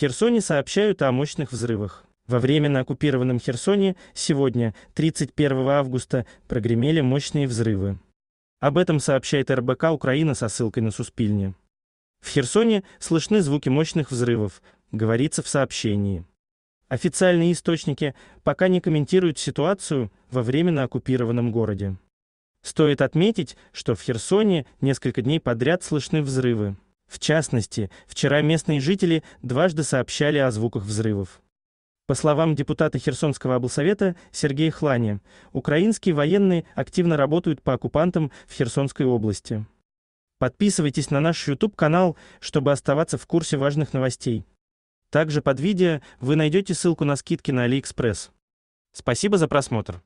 Херсоне сообщают о мощных взрывах. Во время на оккупированном Херсоне сегодня, 31 августа, прогремели мощные взрывы. Об этом сообщает РБК Украина со ссылкой на Суспильне. В Херсоне слышны звуки мощных взрывов, говорится в сообщении. Официальные источники пока не комментируют ситуацию во время на оккупированном городе. Стоит отметить, что в Херсоне несколько дней подряд слышны взрывы. В частности, вчера местные жители дважды сообщали о звуках взрывов. По словам депутата Херсонского облсовета Сергея Хлани, украинские военные активно работают по оккупантам в Херсонской области. Подписывайтесь на наш YouTube-канал, чтобы оставаться в курсе важных новостей. Также под видео вы найдете ссылку на скидки на AliExpress. Спасибо за просмотр.